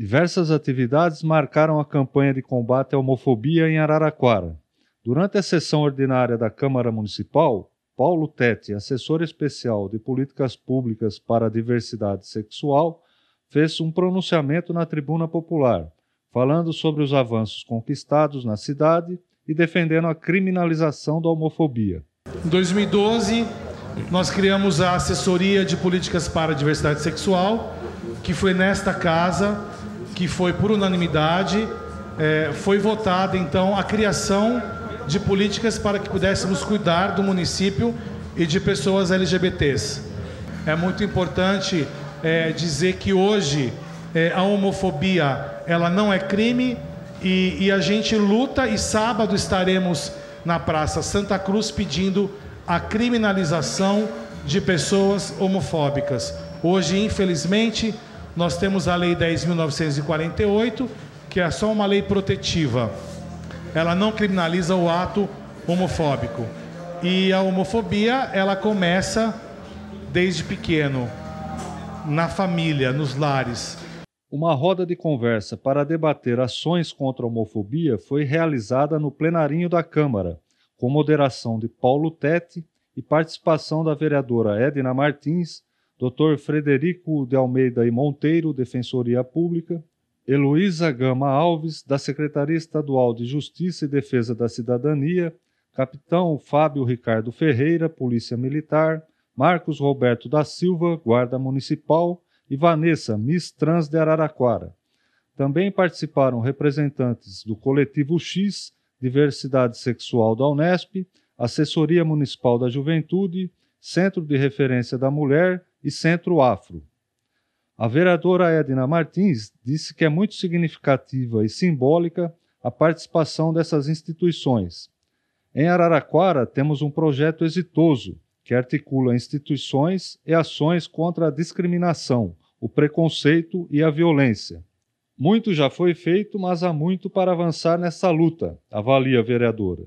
Diversas atividades marcaram a campanha de combate à homofobia em Araraquara. Durante a sessão ordinária da Câmara Municipal, Paulo Tete, assessor especial de políticas públicas para a diversidade sexual, fez um pronunciamento na tribuna popular, falando sobre os avanços conquistados na cidade e defendendo a criminalização da homofobia. Em 2012, nós criamos a Assessoria de Políticas para a Diversidade Sexual, que foi nesta casa que foi por unanimidade, é, foi votada então a criação de políticas para que pudéssemos cuidar do município e de pessoas LGBTs. É muito importante é, dizer que hoje é, a homofobia ela não é crime e, e, a gente luta e sábado estaremos na Praça Santa Cruz pedindo a criminalização de pessoas homofóbicas. Hoje, infelizmente, nós temos a Lei 10.948, que é só uma lei protetiva. Ela não criminaliza o ato homofóbico. E a homofobia, ela começa desde pequeno, na família, nos lares. Uma roda de conversa para debater ações contra a homofobia foi realizada no plenarinho da Câmara, com moderação de Paulo Tete e participação da vereadora Edna Martins, Dr. Frederico de Almeida e Monteiro, Defensoria Pública, Heloísa Gama Alves, da Secretaria Estadual de Justiça e Defesa da Cidadania, Capitão Fábio Ricardo Ferreira, Polícia Militar, Marcos Roberto da Silva, Guarda Municipal, e Vanessa, Miss Trans de Araraquara. Também participaram representantes do Coletivo X, Diversidade Sexual da Unesp, Assessoria Municipal da Juventude, Centro de Referência da Mulher e Centro Afro. A vereadora Edna Martins disse que é muito significativa e simbólica a participação dessas instituições. Em Araraquara, temos um projeto exitoso que articula instituições e ações contra a discriminação, o preconceito e a violência. Muito já foi feito, mas há muito para avançar nessa luta, avalia a vereadora.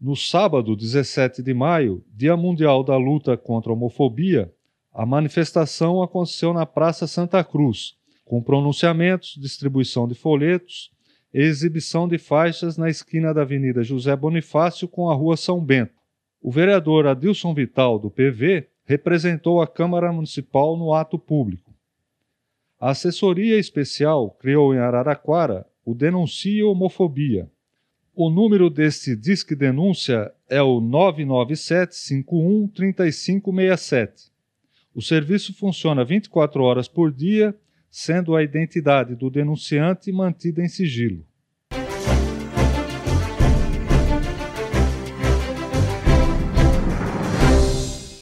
No sábado, 17 de maio, Dia Mundial da Luta contra a Homofobia, a manifestação aconteceu na Praça Santa Cruz, com pronunciamentos, distribuição de folhetos e exibição de faixas na esquina da Avenida José Bonifácio com a Rua São Bento. O vereador Adilson Vital, do PV, representou a Câmara Municipal no ato público. A assessoria especial criou em Araraquara o Denuncia Homofobia. O número deste Disque Denúncia é o 997 51 3567. O serviço funciona 24 horas por dia, sendo a identidade do denunciante mantida em sigilo.